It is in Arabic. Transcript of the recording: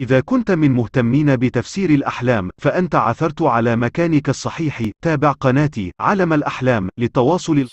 إذا كنت من مهتمين بتفسير الأحلام فأنت عثرت على مكانك الصحيح تابع قناتي علم الأحلام للتواصل